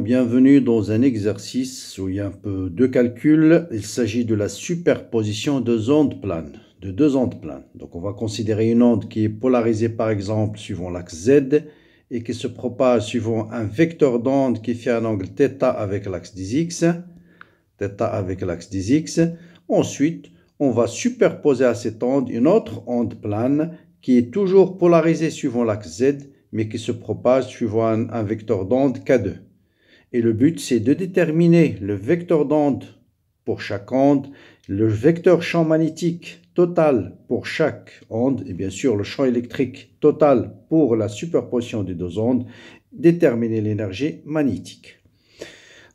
bienvenue dans un exercice où il y a un peu de calcul. Il s'agit de la superposition de ondes planes, de deux ondes planes. Donc on va considérer une onde qui est polarisée par exemple suivant l'axe Z et qui se propage suivant un vecteur d'onde qui fait un angle θ avec l'axe 10x, avec l'axe 10x. Ensuite, on va superposer à cette onde une autre onde plane qui est toujours polarisée suivant l'axe Z mais qui se propage suivant un vecteur d'onde K2. Et le but, c'est de déterminer le vecteur d'onde pour chaque onde, le vecteur champ magnétique total pour chaque onde, et bien sûr le champ électrique total pour la superposition des deux ondes, déterminer l'énergie magnétique.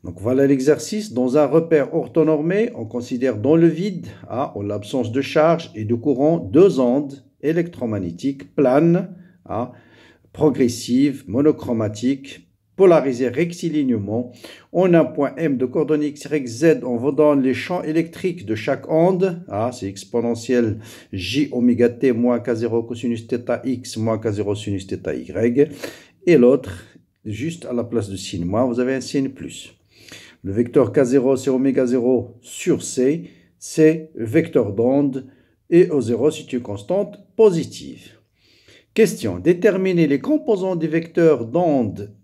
Donc voilà l'exercice. Dans un repère orthonormé, on considère dans le vide, à en l'absence de charge et de courant, deux ondes électromagnétiques planes, progressives, monochromatiques, polarisé rexilignement, On a un point M de coordonnées x, y, z. On vous les champs électriques de chaque onde. Ah, c'est exponentiel j oméga t moins k0 cosinus theta x moins k0 sinus theta y. Et l'autre, juste à la place de sin moins, vous avez un signe plus. Le vecteur k0, c'est oméga 0 sur c. C'est vecteur d'onde. Et O0, c'est une constante positive. Question. Déterminer les composants des vecteurs d'onde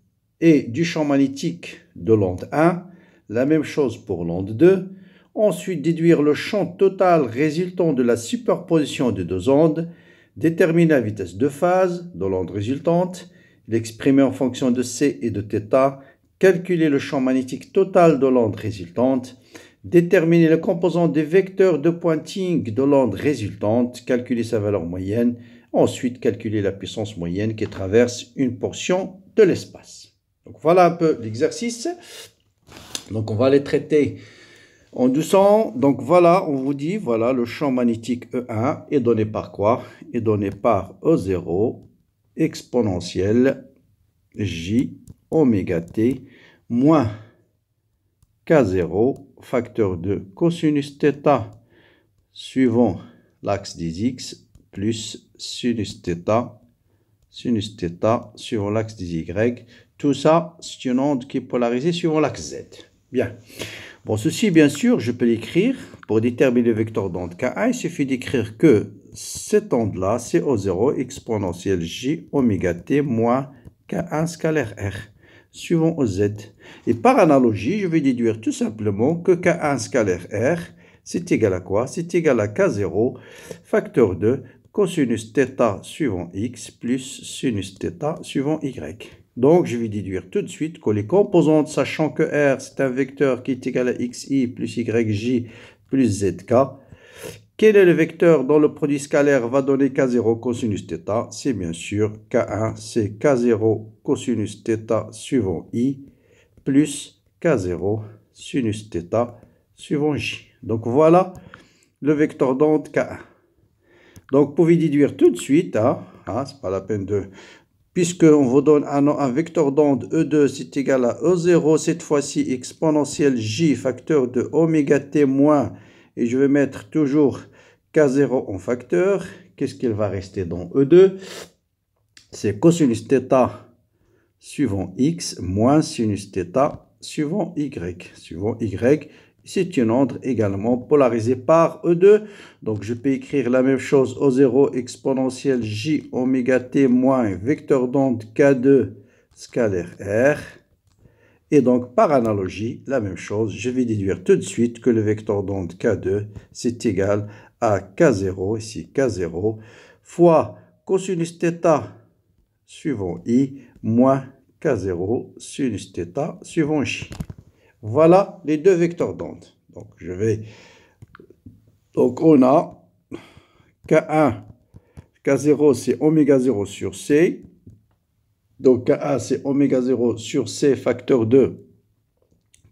et du champ magnétique de l'onde 1, la même chose pour l'onde 2. Ensuite, déduire le champ total résultant de la superposition des deux ondes, déterminer la vitesse de phase de l'onde résultante, l'exprimer en fonction de c et de θ, calculer le champ magnétique total de l'onde résultante, déterminer le composant des vecteurs de pointing de l'onde résultante, calculer sa valeur moyenne, ensuite calculer la puissance moyenne qui traverse une portion de l'espace. Donc voilà un peu l'exercice. Donc on va les traiter en douceur. Donc voilà, on vous dit, voilà, le champ magnétique E1 est donné par quoi Est donné par E0 exponentielle J oméga t moins K0 facteur de cosinus θ suivant l'axe des x plus sinus θ sinus suivant l'axe des y tout ça, c'est une onde qui est polarisée suivant l'axe Z. Bien. Bon, ceci, bien sûr, je peux l'écrire. Pour déterminer le vecteur d'onde K1, il suffit d'écrire que cette onde-là, c'est O0 exponentielle j oméga t moins K1 scalaire R, suivant OZ. Et par analogie, je vais déduire tout simplement que K1 scalaire R, c'est égal à quoi C'est égal à K0 facteur 2 cosinus θ suivant x plus sinus θ suivant y. Donc, je vais déduire tout de suite que les composantes, sachant que R, c'est un vecteur qui est égal à xi plus yj plus zk, quel est le vecteur dont le produit scalaire va donner k0 cosinus θ C'est bien sûr k1, c'est k0 cosinus θ suivant i plus k0 sinus θ suivant j. Donc voilà le vecteur d'onde k1. Donc vous pouvez déduire tout de suite, Ah hein, n'est hein, c'est pas la peine de puisqu'on vous donne un, vecteur d'onde E2, c'est égal à E0, cette fois-ci exponentielle J, facteur de oméga t moins, et je vais mettre toujours K0 en facteur. Qu'est-ce qu'il va rester dans E2 C'est cosinus suivant X moins sinus suivant Y, suivant Y, c'est une onde également polarisée par E2. Donc je peux écrire la même chose O0 exponentielle j oméga t moins vecteur d'onde K2 scalaire R. Et donc par analogie, la même chose, je vais déduire tout de suite que le vecteur d'onde K2 c'est égal à K0, ici K0, fois cosinus suivant I moins K0 sinus suivant J. Voilà les deux vecteurs d'onde. Donc, je vais... Donc, on a K1, K0, c'est oméga 0 sur C. Donc, K1, c'est oméga 0 sur C facteur 2.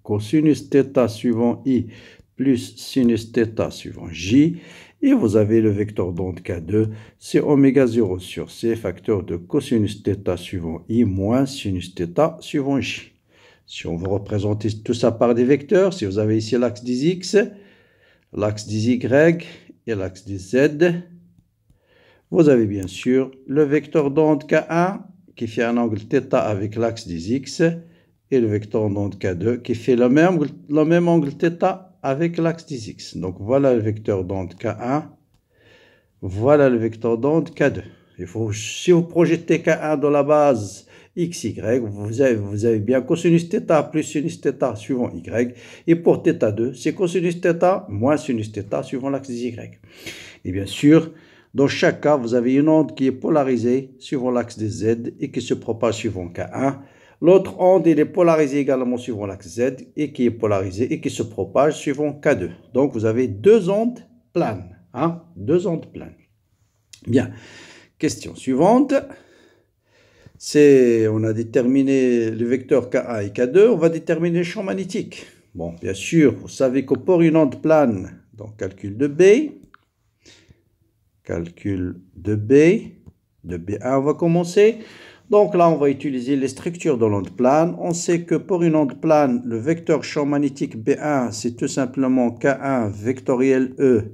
Cosinus θ suivant I plus sinus suivant J. Et vous avez le vecteur d'onde K2, c'est oméga 0 sur C facteur de cosinus θ suivant I moins sinus suivant J. Si on veut représenter tout ça par des vecteurs, si vous avez ici l'axe des x, l'axe des y et l'axe des z, vous avez bien sûr le vecteur d'onde K1 qui fait un angle θ avec l'axe des x et le vecteur d'onde K2 qui fait le même, le même angle θ avec l'axe des x. Donc voilà le vecteur d'onde K1, voilà le vecteur d'onde K2. Il faut, si vous projetez K1 dans la base X, vous vous avez bien cosinus θ plus sinus θ suivant y. Et pour θ2, c'est cosinus moins sinus θ suivant l'axe des y. Et bien sûr, dans chaque cas, vous avez une onde qui est polarisée suivant l'axe des z et qui se propage suivant K1. L'autre onde, elle est polarisée également suivant l'axe Z et qui est polarisée et qui se propage suivant K2. Donc, vous avez deux ondes planes. Hein? Deux ondes planes. Bien. Question suivante c'est, on a déterminé le vecteur 1 et K2, on va déterminer le champ magnétique. Bon, bien sûr, vous savez qu'au pour une onde plane, donc calcul de B, calcul de B, de B1, on va commencer. Donc là, on va utiliser les structures de l'onde plane. On sait que pour une onde plane, le vecteur champ magnétique B1, c'est tout simplement K1 vectoriel E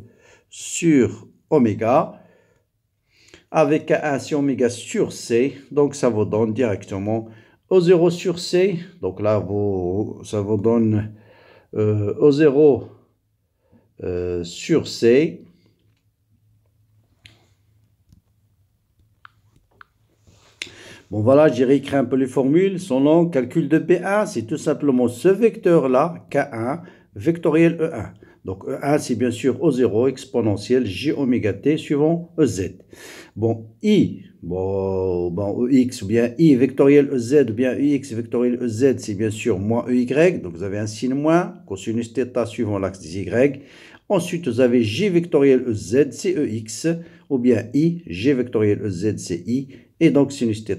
sur oméga avec si oméga sur C. Donc ça vous donne directement O0 sur C. Donc là, vous, ça vous donne euh, O0 euh, sur C. Bon voilà, j'ai réécrit un peu les formules. Son nom calcul de P1, c'est tout simplement ce vecteur-là, K1, vectoriel E1. Donc E1, c'est bien sûr O0 exponentielle j oméga t suivant EZ. Bon, I, bon, EX ou bien I vectoriel EZ ou bien EX vectoriel EZ, c'est bien sûr moins EY. Donc vous avez un signe moins, cosinus θ suivant l'axe des Y. Ensuite, vous avez J vectoriel EZ, c'est EX ou bien i, g vectoriel EZ c'est i, et donc sinus θ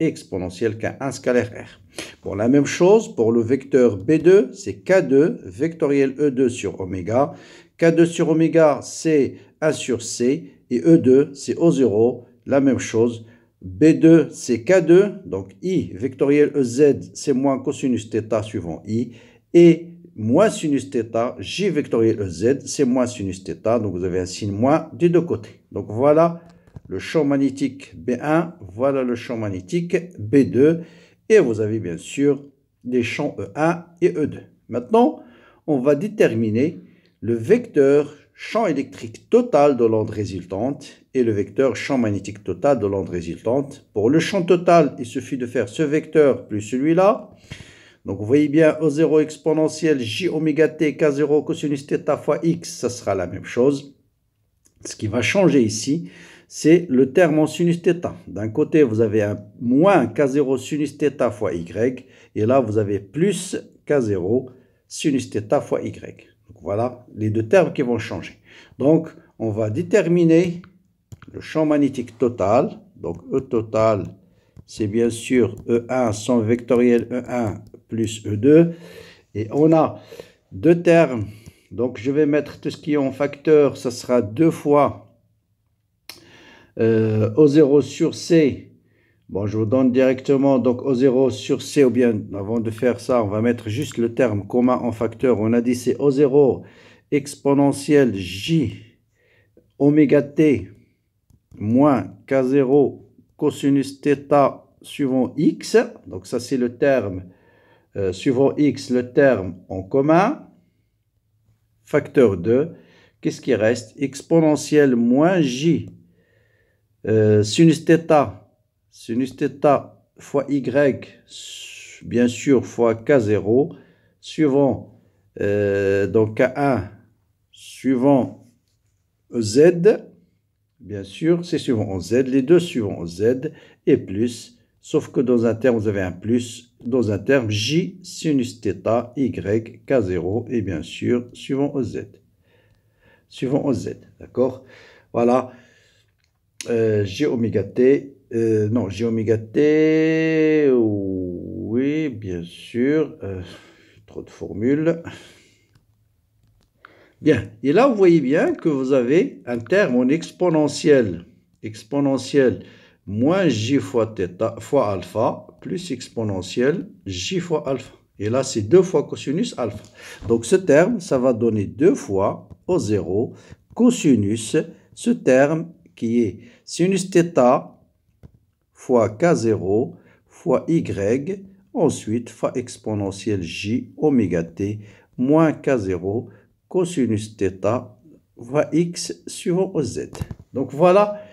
exponentielle K1 scalaire R. Pour la même chose, pour le vecteur B2, c'est K2 vectoriel E2 sur oméga. K2 sur oméga, c'est 1 sur C, et E2, c'est O0, la même chose. B2, c'est K2, donc I vectoriel EZ, c'est moins cosinus θ suivant I, et moins sinus Theta, J vectoriel EZ, c'est moins sinus Theta, donc vous avez un signe moins des deux côtés. Donc voilà le champ magnétique B1, voilà le champ magnétique B2, et vous avez bien sûr les champs E1 et E2. Maintenant, on va déterminer le vecteur champ électrique total de l'onde résultante et le vecteur champ magnétique total de l'onde résultante. Pour le champ total, il suffit de faire ce vecteur plus celui-là. Donc vous voyez bien, e 0 exponentielle j oméga t k0 cosinus fois x, ça sera la même chose. Ce qui va changer ici, c'est le terme en sinus D'un côté, vous avez un moins k0 sinus fois y, et là, vous avez plus k0 sinus fois y. Donc voilà les deux termes qui vont changer. Donc, on va déterminer le champ magnétique total. Donc, E total, c'est bien sûr E1, sans vectoriel E1, plus E2. Et on a deux termes. Donc je vais mettre tout ce qui est en facteur, ça sera deux fois euh, O0 sur C. Bon, je vous donne directement donc O0 sur C, ou bien avant de faire ça, on va mettre juste le terme commun en facteur. On a dit c'est O0 exponentielle J oméga T moins K0 cosinus Theta suivant X. Donc ça c'est le terme euh, suivant x le terme en commun, facteur 2, qu'est-ce qui reste Exponentielle moins j euh, sinus θ, sinus fois y, bien sûr, fois k0, suivant euh, donc k1, suivant z, bien sûr, c'est suivant z, les deux suivant z, et plus Sauf que dans un terme, vous avez un plus. Dans un terme, J sinus theta Y, K0, et bien sûr, suivant z Suivant z d'accord Voilà. Euh, oméga T. Euh, non, J oméga T. Oui, bien sûr. Euh, trop de formules. Bien. Et là, vous voyez bien que vous avez un terme en Exponentiel. Exponentiel moins j fois fois alpha plus exponentielle j fois alpha. Et là, c'est deux fois cosinus alpha. Donc ce terme, ça va donner deux fois au 0 cosinus, ce terme qui est sinus theta, fois k0 fois y, ensuite fois exponentielle j oméga t moins k0 cosinus theta, fois x sur z. Donc voilà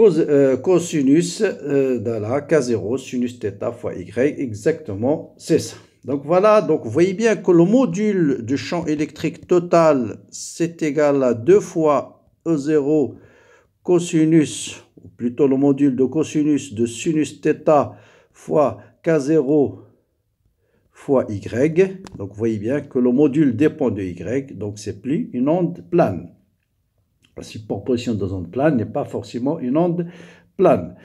euh, cosinus euh, de la K0 sinus θ fois Y, exactement, c'est ça. Donc voilà, donc vous voyez bien que le module du champ électrique total, c'est égal à 2 fois E0 cosinus, ou plutôt le module de cosinus de sinus θ fois K0 fois Y. Donc vous voyez bien que le module dépend de Y, donc c'est plus une onde plane. Parce que proportion de ondes planes n'est pas forcément une onde plane.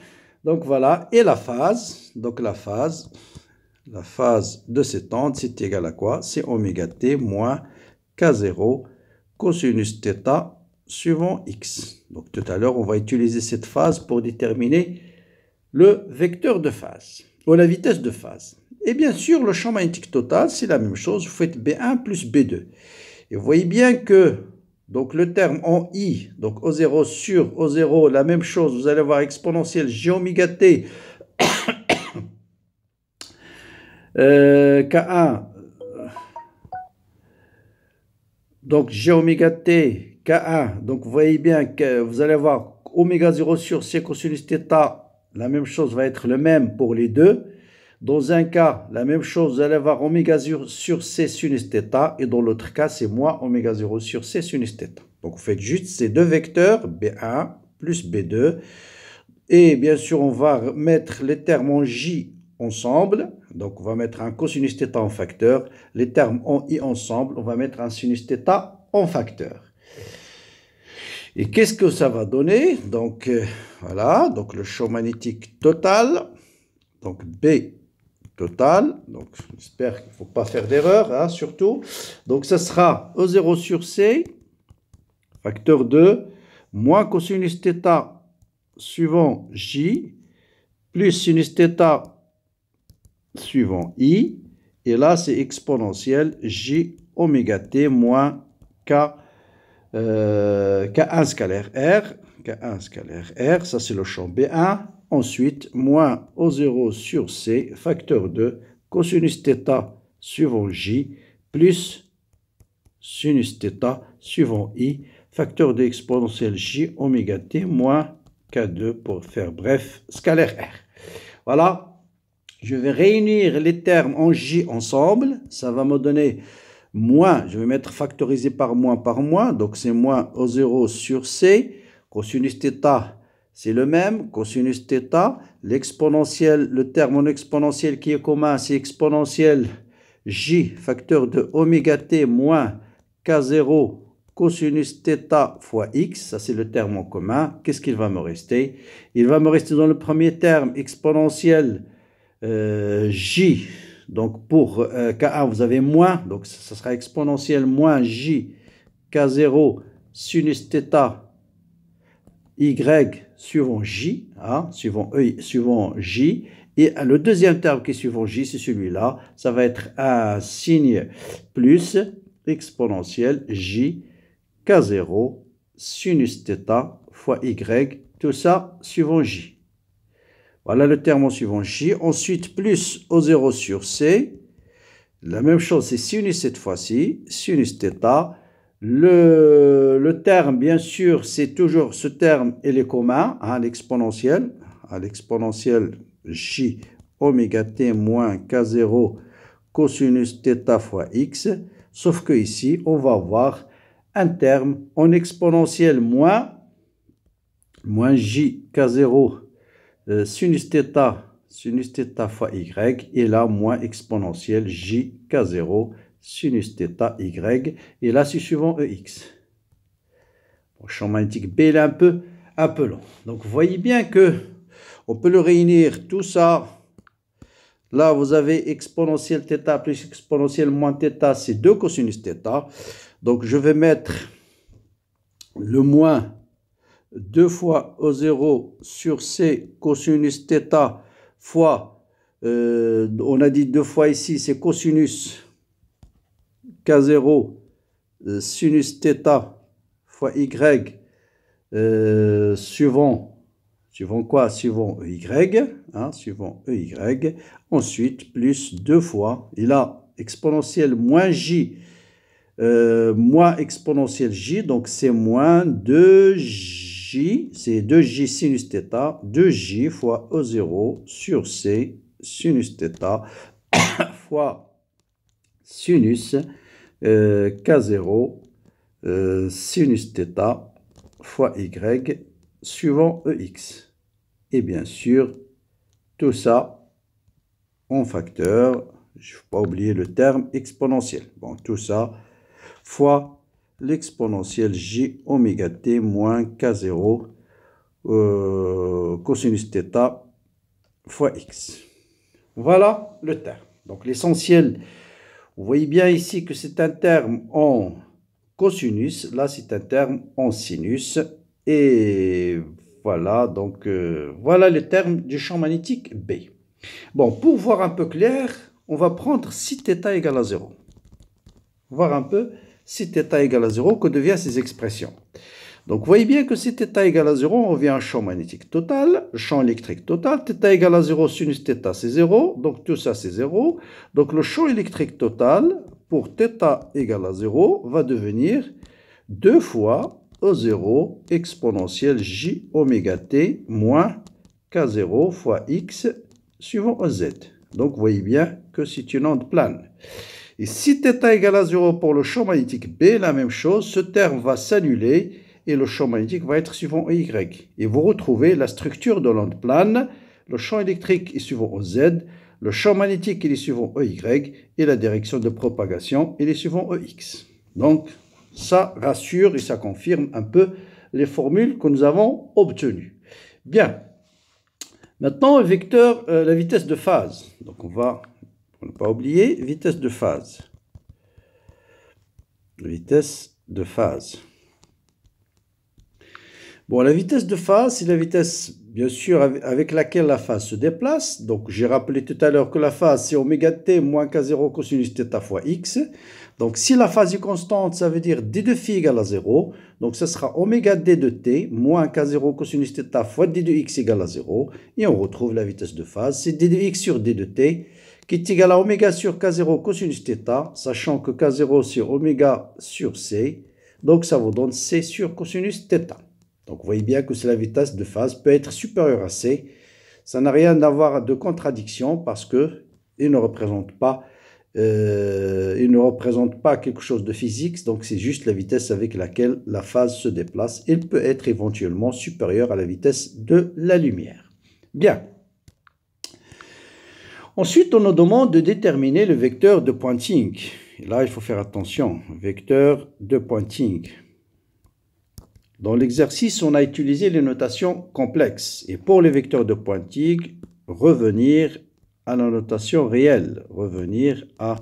Donc voilà, et la phase, donc la phase, la phase de cette onde, c'est égal à quoi C'est oméga t moins k0 cosinus θ suivant x. Donc tout à l'heure, on va utiliser cette phase pour déterminer le vecteur de phase, ou la vitesse de phase. Et bien sûr, le champ magnétique total, c'est la même chose. Vous faites B1 plus B2. Et vous voyez bien que donc le terme en i, donc O0 sur O0, la même chose, vous allez avoir exponentielle j t K1. Donc j t K1. Donc vous voyez bien que vous allez avoir oméga 0 sur c cosinus θ, la même chose va être le même pour les deux. Dans un cas, la même chose, vous allez avoir oméga 0 sur C sinus θ, et dans l'autre cas, c'est moins oméga 0 sur C sinus θ. Donc vous faites juste ces deux vecteurs, B1 plus B2, et bien sûr, on va mettre les termes en J ensemble, donc on va mettre un cosinus θ en facteur, les termes en I ensemble, on va mettre un sinus θ en facteur. Et qu'est-ce que ça va donner Donc euh, voilà, donc le champ magnétique total, donc B total. Donc, j'espère qu'il ne faut pas faire d'erreur, hein, surtout. Donc, ça sera E0 sur C, facteur 2, moins cosinus θ suivant J, plus sinus θ suivant I. Et là, c'est exponentiel J oméga t moins K1 euh, scalaire R. K1 scalaire R, ça c'est le champ B1. Ensuite, moins O0 sur C, facteur de cosinus θ suivant J, plus sinus θ suivant I, facteur de exponentielle J, oméga T, moins K2 pour faire bref, scalaire R. Voilà, je vais réunir les termes en J ensemble, ça va me donner moins, je vais mettre factorisé par moins par moins, donc c'est moins O0 sur C, cosinus θ c'est le même, cosinus θ, l'exponentiel, le terme en exponentiel qui est commun, c'est exponentiel j, facteur de oméga t moins k0 cosinus θ fois x, ça c'est le terme en commun. Qu'est-ce qu'il va me rester Il va me rester dans le premier terme exponentiel euh, j. Donc pour euh, k1, vous avez moins, donc ça sera exponentiel moins j k0 sinus θ y suivant J, hein, suivant, e, suivant J, et euh, le deuxième terme qui est suivant J, c'est celui-là, ça va être un signe plus exponentiel J K0 sinus Theta fois Y, tout ça suivant J. Voilà le terme en suivant J. Ensuite, plus O0 sur C, la même chose, c'est sinus cette fois-ci, sinus θ le, terme, bien sûr, c'est toujours ce terme, et les commun hein, à l'exponentielle, hein, à l'exponentielle j oméga t moins k0 cosinus theta fois x, sauf que ici, on va avoir un terme en exponentielle moins, moins j k0 euh, sinus theta sinus theta fois y, et là, moins exponentielle j k0 sinus Theta y, et là, c'est suivant, ex. Bon, champ magnétique B, est un peu, un long. Donc, vous voyez bien que on peut le réunir, tout ça. Là, vous avez exponentielle θ plus exponentielle moins θ, c'est 2 cosinus Theta. Donc, je vais mettre le moins 2 fois au 0 sur C cosinus Theta, fois, euh, on a dit 2 fois ici, c'est cosinus K0 euh, sinus Theta fois Y euh, suivant, suivant quoi Suivant EY, hein, suivant EY, ensuite plus deux fois, il a exponentielle moins J, euh, moins exponentielle J, donc c'est moins 2J, c'est 2J sinus θ, 2J fois E0 sur C sinus θ fois sinus euh, k0 euh, sinus Theta fois Y suivant EX. Et bien sûr, tout ça en facteur, je ne vais pas oublier le terme exponentiel. Bon, tout ça fois l'exponentielle j oméga t moins k0 euh, cosinus Theta fois x. Voilà le terme. Donc l'essentiel vous voyez bien ici que c'est un terme en cosinus, là c'est un terme en sinus. Et voilà, donc euh, voilà le terme du champ magnétique B. Bon, pour voir un peu clair, on va prendre si θ égale à 0. Voir un peu si θ égale à 0, que deviennent ces expressions. Donc vous voyez bien que si θ égale à 0, on revient à un champ magnétique total, champ électrique total, θ égale à 0, sinus θ c'est 0, donc tout ça c'est 0. Donc le champ électrique total pour θ égale à 0 va devenir 2 fois E0 exponentielle j t moins k0 fois x suivant z. Donc vous voyez bien que c'est une onde plane. Et si θ égale à 0 pour le champ magnétique B, la même chose, ce terme va s'annuler et le champ magnétique va être suivant e Y. Et vous retrouvez la structure de l'onde plane. Le champ électrique est suivant OZ, Z, le champ magnétique il est suivant EY et la direction de propagation est suivant EX. Donc ça rassure et ça confirme un peu les formules que nous avons obtenues. Bien. Maintenant, vecteur, euh, la vitesse de phase. Donc on va, pour ne pas oublier, vitesse de phase. Vitesse de phase. Bon, la vitesse de phase, c'est la vitesse, bien sûr, avec laquelle la phase se déplace. Donc, j'ai rappelé tout à l'heure que la phase, c'est oméga t moins k0 cosinus θ fois x. Donc, si la phase est constante, ça veut dire d de phi égale à 0. Donc, ça sera oméga d de t moins k0 cosinus θ fois d de x égale à 0. Et on retrouve la vitesse de phase. C'est d de x sur d de t qui est égal à oméga sur k0 cosinus θ, sachant que k0 c'est oméga sur c. Donc, ça vous donne c sur cosinus θ. Donc vous voyez bien que la vitesse de phase peut être supérieure à c. Ça n'a rien à voir de contradiction parce que ne représente pas euh, ne représente pas quelque chose de physique, donc c'est juste la vitesse avec laquelle la phase se déplace. Il peut être éventuellement supérieur à la vitesse de la lumière. Bien. Ensuite, on nous demande de déterminer le vecteur de pointing. Et là, il faut faire attention. Vecteur de pointing. Dans l'exercice, on a utilisé les notations complexes. Et pour les vecteurs de pointillés, revenir à la notation réelle. Revenir à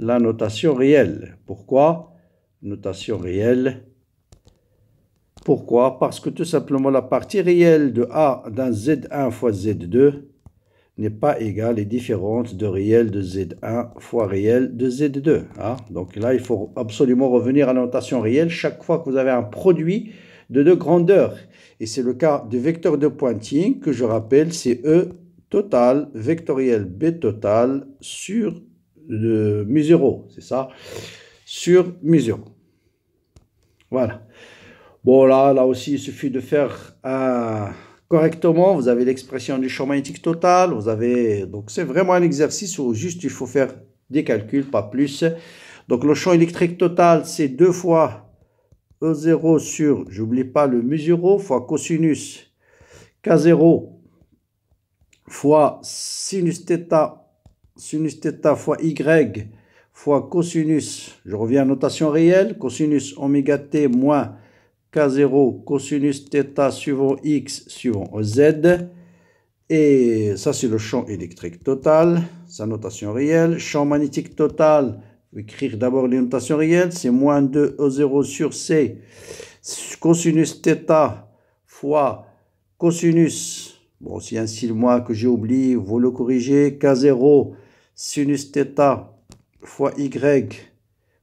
la notation réelle. Pourquoi Notation réelle. Pourquoi Parce que tout simplement la partie réelle de A d'un Z1 fois Z2 n'est pas égale et différente de réel de Z1 fois réel de Z2. Hein. Donc là, il faut absolument revenir à la notation réelle chaque fois que vous avez un produit de deux grandeurs. Et c'est le cas du vecteur de pointing que je rappelle, c'est E total vectoriel B total sur le c'est ça Sur mesure Voilà. Bon, là, là aussi, il suffit de faire correctement, vous avez l'expression du champ magnétique total, vous avez... Donc c'est vraiment un exercice où juste il faut faire des calculs, pas plus. Donc le champ électrique total, c'est deux fois E0 sur, j'oublie pas le mu fois cosinus K0 fois sinus Theta sinus theta fois y fois cosinus, je reviens à notation réelle, cosinus oméga t moins k0 cosinus Theta suivant x suivant z. Et ça, c'est le champ électrique total, sa notation réelle. Champ magnétique total, écrire d'abord notations réelle. C'est moins 2 E0 sur C. Cosinus θ fois cosinus. Bon, c'est un le que j'ai oublié. Vous le corrigez. K0 sinus theta fois Y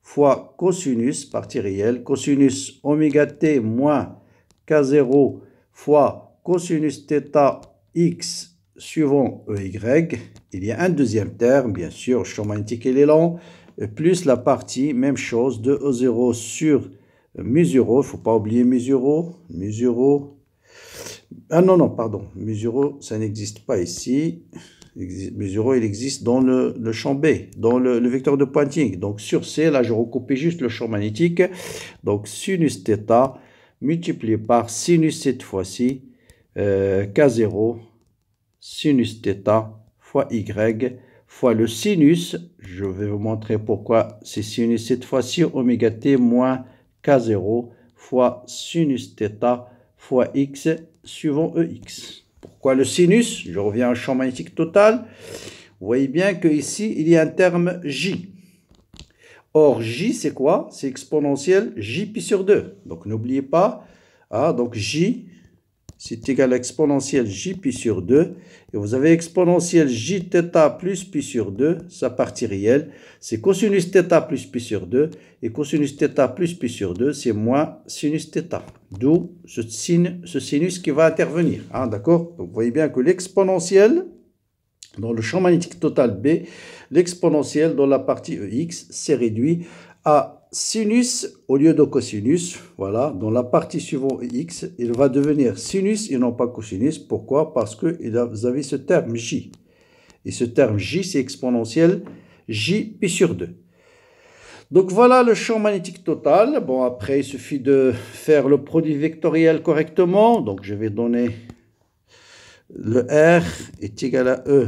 fois cosinus, partie réelle. Cosinus oméga t moins K0 fois cosinus θ x suivant EY. Il y a un deuxième terme, bien sûr, chromatique et indiqué est plus la partie, même chose, de e 0 sur Musuro, il ne faut pas oublier Musuro, ah non, non, pardon, Musuro, ça n'existe pas ici, Musuro, il existe dans le, champ B, dans le, vecteur de pointing, donc sur C, là, je recoupais juste le champ magnétique, donc sinus Theta multiplié par sinus cette fois-ci, euh, K0, sinus Theta, fois Y, fois le sinus. Je vais vous montrer pourquoi c'est sinus cette fois-ci. Oméga t moins k0 fois sinus theta fois x suivant ex. Pourquoi le sinus Je reviens au champ magnétique total. Vous voyez bien que ici il y a un terme j. Or, j, c'est quoi C'est exponentiel j pi sur 2. Donc, n'oubliez pas, ah, donc j, c'est égal à exponentielle j pi sur 2. Et vous avez exponentielle j theta plus pi sur 2, sa partie réelle. C'est cosinus theta plus pi sur 2. Et cosinus theta plus pi sur 2, c'est moins sinus theta. D'où ce, ce, sinus qui va intervenir. Hein, d'accord vous voyez bien que l'exponentielle, dans le champ magnétique total B, l'exponentielle dans la partie EX, s'est réduit à sinus au lieu de cosinus, voilà, dans la partie suivante x, il va devenir sinus et non pas cosinus. Pourquoi Parce que vous avez ce terme j. Et ce terme j, c'est exponentiel j pi sur 2. Donc voilà le champ magnétique total. Bon, après, il suffit de faire le produit vectoriel correctement. Donc je vais donner le R est égal à E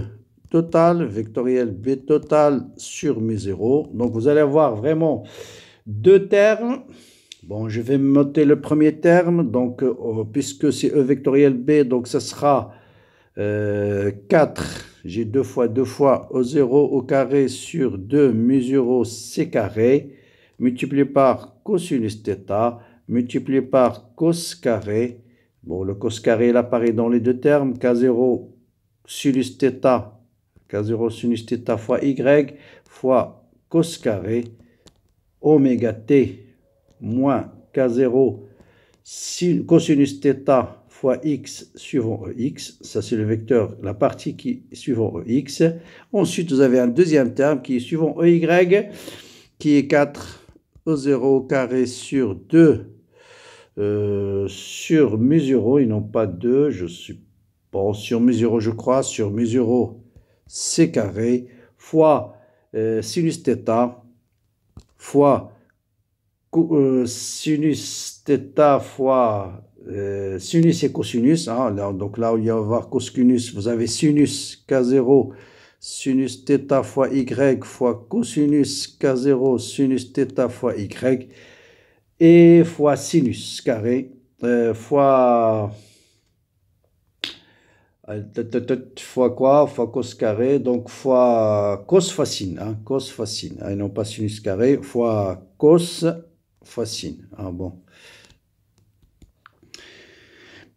total, vectoriel B total sur mes 0. Donc vous allez avoir vraiment deux termes. Bon, je vais noter le premier terme, donc euh, puisque c'est E vectoriel B, donc ça sera 4, euh, j'ai 2 fois 2 fois O0 au carré sur 2 mu C carré, multiplié par cosinus theta, multiplié par cos carré. Bon, le cos carré, il apparaît dans les deux termes, K0 sinus K0 sinus fois Y fois cos carré oméga t moins k0 cosinus θ fois x suivant x, ça c'est le vecteur, la partie qui est suivant x. Ensuite, vous avez un deuxième terme qui est suivant ey, qui est 4 e0 carré sur 2 euh, sur mesure, ils n'ont pas 2, je suppose, sur mesure, je crois, sur mesure, c carré fois euh, sinus θ fois euh, sinus Theta fois euh, sinus et cosinus. Hein, donc là où il y y avoir cosinus, vous avez sinus K0, sinus Theta fois Y fois cosinus K0, sinus Theta fois Y et fois sinus carré euh, fois euh, fois quoi fois cos carré donc fois cos fascine hein, cos fascine ah, non pas sinus carré fois cos fascine ah bon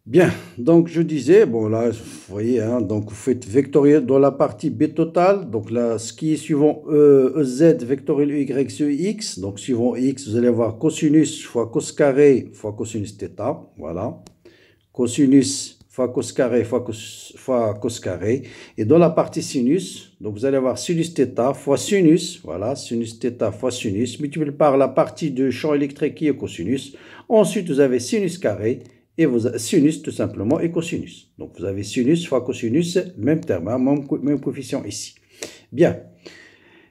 bien donc je disais bon là vous voyez hein, donc vous faites vectoriel dans la partie b totale donc là ce qui est suivant euh, e, z vectoriel y e, x donc suivant x vous allez avoir cosinus fois cos carré fois cosinus θ voilà cosinus fois cos carré fois cos, cos carré. Et dans la partie sinus, donc vous allez avoir sinus θ fois sinus, voilà, sinus θ fois sinus, multiplié par la partie de champ électrique qui est cosinus. Ensuite, vous avez sinus carré et vous sinus tout simplement et cosinus. Donc vous avez sinus fois cosinus, même terme, hein, même, coefficient ici. Bien.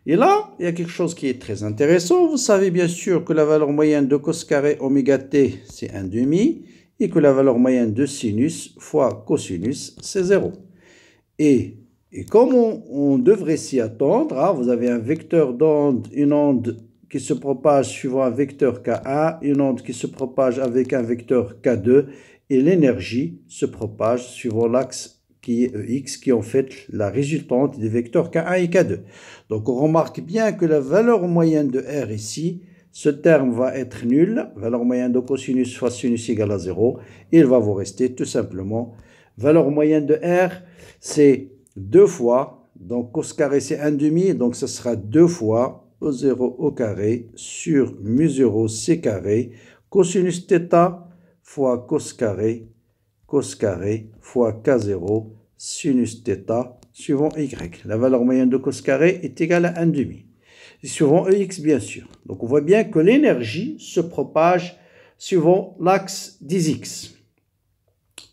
Et là, il y a quelque chose qui est très intéressant. Vous savez bien sûr que la valeur moyenne de cos carré oméga t, c'est 1 demi et que la valeur moyenne de sinus fois cosinus, c'est 0. Et, et comme on, devrait s'y attendre, hein, vous avez un vecteur d'onde, une onde qui se propage suivant un vecteur K1, une onde qui se propage avec un vecteur K2, et l'énergie se propage suivant l'axe qui est X, qui est en fait la résultante des vecteurs K1 et K2. Donc on remarque bien que la valeur moyenne de R ici, ce terme va être nul. Valeur moyenne de cosinus fois sinus égale à 0. Il va vous rester tout simplement. Valeur moyenne de R, c'est 2 fois. Donc cos carré, c'est 1 demi. Donc ce sera 2 fois 0 au carré sur mu 0 c carré. Cosinus θ fois cos carré. Cos carré fois k0 sinus θ suivant y. La valeur moyenne de cos carré est égale à 1 demi suivant EX bien sûr. Donc on voit bien que l'énergie se propage suivant l'axe 10X.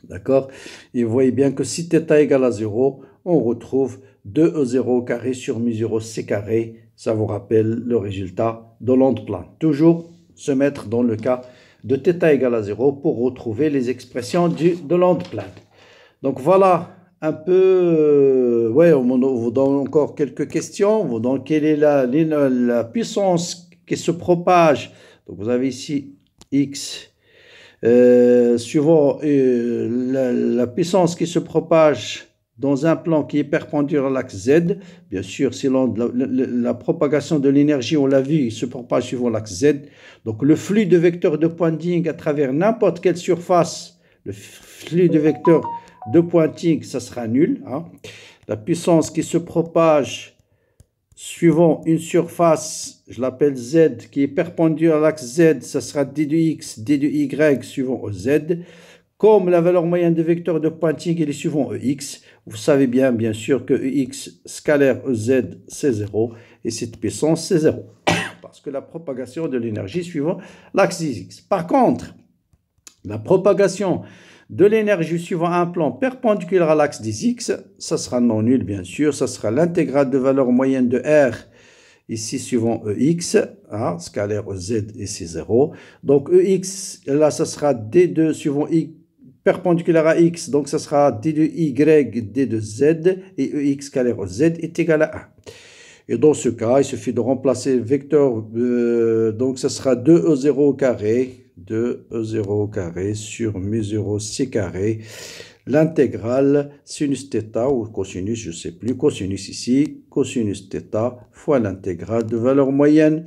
D'accord Et vous voyez bien que si θ égale à 0, on retrouve 2E0 e carré sur mi 0 C carré. Ça vous rappelle le résultat de l'onde plane. Toujours se mettre dans le cas de θ égale à 0 pour retrouver les expressions du, de l'onde plane. Donc voilà un peu. Euh, ouais, on vous donne encore quelques questions. Vous quelle est la, la puissance qui se propage Donc vous avez ici X. Euh, suivant euh, la, puissance qui se propage dans un plan qui est perpendiculaire à l'axe Z, bien sûr, si la, propagation de l'énergie, on l'a vu, se propage suivant l'axe Z. Donc le flux de vecteurs de Poynting à travers n'importe quelle surface, le flux de vecteurs de pointing, ça sera nul. Hein. La puissance qui se propage suivant une surface, je l'appelle Z, qui est perpendiculaire à l'axe Z, ça sera D du X, D de Y suivant au Z. Comme la valeur moyenne du vecteur de pointing, est suivant EX. Vous savez bien, bien sûr, que EX scalaire EZ, c'est 0. Et cette puissance, c'est 0. Parce que la propagation de l'énergie suivant l'axe X. Par contre, la propagation de l'énergie suivant un plan perpendiculaire à l'axe des x, ça sera non nul bien sûr, ça sera l'intégrale de valeur moyenne de r, ici suivant ex, hein, scalaire e z et c'est 0. Donc ex, là ça sera d2 suivant y perpendiculaire à x, donc ça sera d2y, d2z et ex scalaire e z est égal à 1. Et dans ce cas, il suffit de remplacer le vecteur, euh, donc ça sera 2e0 e au carré de 0 au carré sur mu0 c carré. L'intégrale sinus θ ou cosinus, je ne sais plus, cosinus ici, cosinus θ fois l'intégrale de valeur moyenne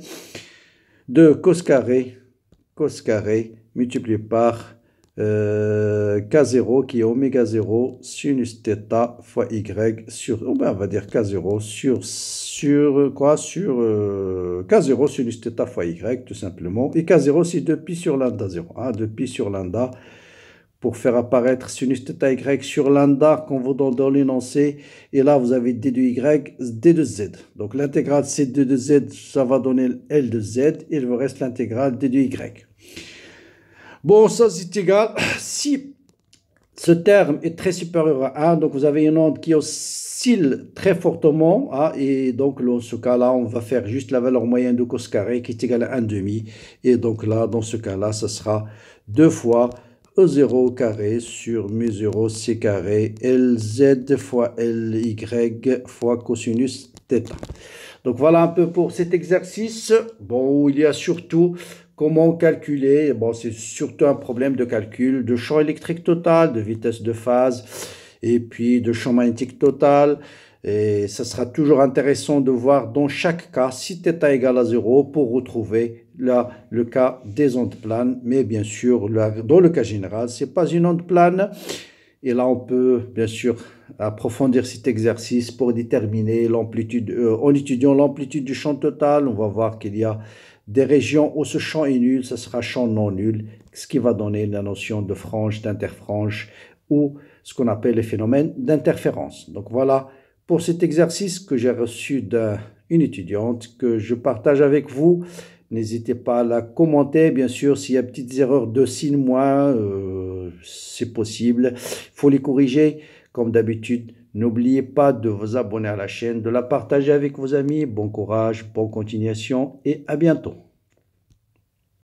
de cos carré, cos carré multiplié par euh, K0 qui est oméga 0 sinus θ fois Y sur, oh ben, on va dire K0 sur sur euh, quoi Sur K0 sinus θ fois Y, tout simplement. Et K0, c'est 2pi sur lambda 0. Hein, 2pi sur lambda. Pour faire apparaître sinus θ Y sur lambda qu'on vous donne dans l'énoncé. Et là, vous avez D de Y, D de Z. Donc l'intégrale c'est D de Z, ça va donner L de Z. Et il vous reste l'intégrale D de Y. Bon, ça c'est égal. Si ce terme est très supérieur à 1, donc vous avez une onde qui est aussi très fortement. Hein, et donc, dans ce cas-là, on va faire juste la valeur moyenne de cos carré qui est égale à 1,5. Et donc là, dans ce cas-là, ça sera 2 fois E0 carré sur mu0 C carré LZ fois LY fois cosinus θ. Donc voilà un peu pour cet exercice. Bon, il y a surtout comment calculer, bon, c'est surtout un problème de calcul de champ électrique total, de vitesse de phase et puis de champ magnétique total. Et ça sera toujours intéressant de voir dans chaque cas si θ égal à 0 pour retrouver là, le cas des ondes planes. Mais bien sûr, dans le cas général, ce n'est pas une onde plane. Et là, on peut bien sûr approfondir cet exercice pour déterminer l'amplitude. Euh, en étudiant l'amplitude du champ total, on va voir qu'il y a des régions où ce champ est nul, ce sera champ non nul, ce qui va donner la notion de frange, d'interfrange ou ce qu'on appelle les phénomènes d'interférence. Donc voilà pour cet exercice que j'ai reçu d'une étudiante que je partage avec vous. N'hésitez pas à la commenter, bien sûr, s'il y a petites erreurs de signe, moi, euh, c'est possible. Il faut les corriger, comme d'habitude. N'oubliez pas de vous abonner à la chaîne, de la partager avec vos amis. Bon courage, bonne continuation et à bientôt.